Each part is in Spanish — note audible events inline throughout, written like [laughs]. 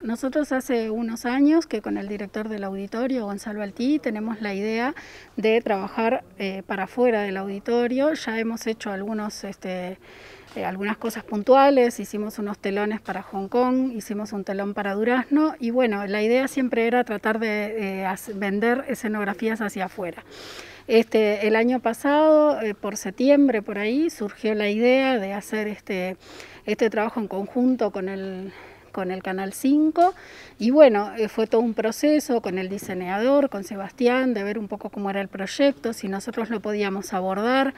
Nosotros hace unos años que con el director del auditorio, Gonzalo Altí, tenemos la idea de trabajar eh, para fuera del auditorio. Ya hemos hecho algunos, este, eh, algunas cosas puntuales, hicimos unos telones para Hong Kong, hicimos un telón para Durazno y bueno, la idea siempre era tratar de eh, vender escenografías hacia afuera. Este, el año pasado, por septiembre, por ahí, surgió la idea de hacer este, este trabajo en conjunto con el con el Canal 5. Y bueno, eh, fue todo un proceso con el diseñador, con Sebastián, de ver un poco cómo era el proyecto, si nosotros lo podíamos abordar.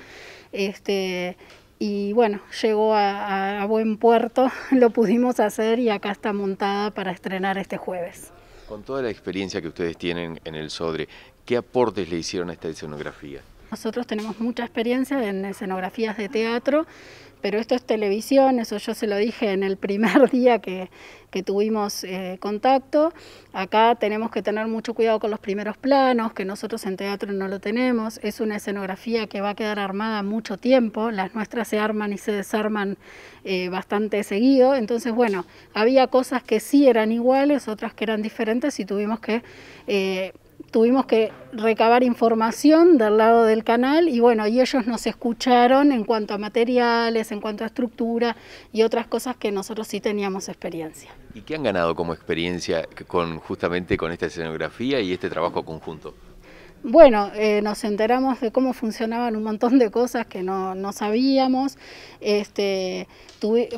Este, y bueno, llegó a, a buen puerto, [laughs] lo pudimos hacer y acá está montada para estrenar este jueves. Con toda la experiencia que ustedes tienen en el Sodre, ¿qué aportes le hicieron a esta escenografía? Nosotros tenemos mucha experiencia en escenografías de teatro, pero esto es televisión, eso yo se lo dije en el primer [laughs] día que, tuvimos eh, contacto. Acá tenemos que tener mucho cuidado con los primeros planos, que nosotros en teatro no lo tenemos. Es una escenografía que va a quedar armada mucho tiempo, las nuestras se arman y se desarman eh, bastante seguido. Entonces, bueno, había cosas que sí eran iguales, otras que eran diferentes y tuvimos que... Eh, tuvimos que recabar información del lado del canal y bueno, y ellos nos escucharon en cuanto a materiales, en cuanto a estructura y otras cosas que nosotros sí teníamos experiencia. ¿Y qué han ganado como experiencia con justamente con esta escenografía y este trabajo conjunto? Bueno, eh, nos enteramos de cómo funcionaban un montón de cosas que no, no sabíamos. Este,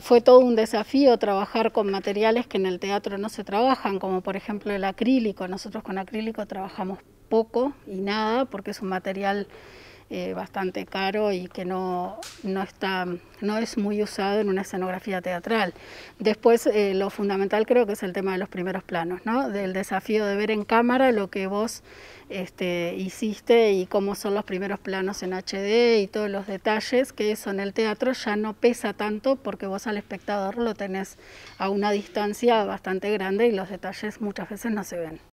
fue todo un desafío trabajar con materiales que en el teatro no se trabajan, como por ejemplo el acrílico. Nosotros con acrílico trabajamos poco y nada porque es un material eh, bastante caro y que no, no, está, no es muy usado en una escenografía teatral. Después, eh, lo fundamental creo que es el tema de los primeros planos, ¿no? del desafío de ver en cámara lo que vos este, hiciste y cómo son los primeros planos en HD y todos los detalles, que eso en el teatro ya no pesa tanto porque vos al espectador lo tenés a una distancia bastante grande y los detalles muchas veces no se ven.